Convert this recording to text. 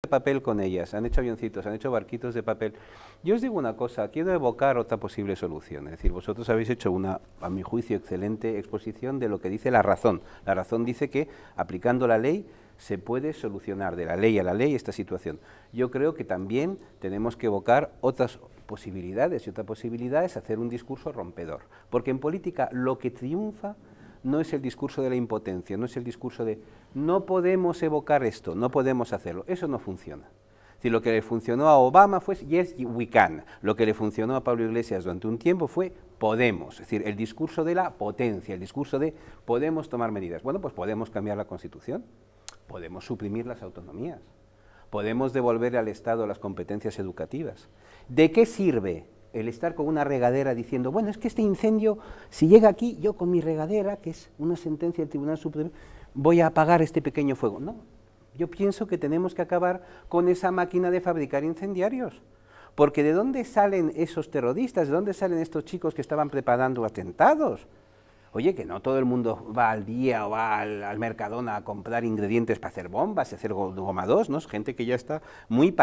de papel con ellas, han hecho avioncitos, han hecho barquitos de papel. Yo os digo una cosa, quiero evocar otra posible solución. Es decir, vosotros habéis hecho una, a mi juicio, excelente exposición de lo que dice la razón. La razón dice que aplicando la ley se puede solucionar de la ley a la ley esta situación. Yo creo que también tenemos que evocar otras posibilidades y otra posibilidad es hacer un discurso rompedor. Porque en política lo que triunfa no es el discurso de la impotencia, no es el discurso de no podemos evocar esto, no podemos hacerlo. Eso no funciona. Si lo que le funcionó a Obama fue yes, we can. Lo que le funcionó a Pablo Iglesias durante un tiempo fue podemos. Es decir, el discurso de la potencia, el discurso de podemos tomar medidas. Bueno, pues podemos cambiar la Constitución, podemos suprimir las autonomías, podemos devolver al Estado las competencias educativas. ¿De qué sirve el estar con una regadera diciendo, bueno, es que este incendio, si llega aquí, yo con mi regadera, que es una sentencia del Tribunal Supremo, voy a apagar este pequeño fuego. No, yo pienso que tenemos que acabar con esa máquina de fabricar incendiarios. Porque ¿de dónde salen esos terroristas? ¿De dónde salen estos chicos que estaban preparando atentados? Oye, que no todo el mundo va al día o va al, Mercadona a comprar ingredientes para hacer bombas y hacer gomados, ¿no? gente que ya está muy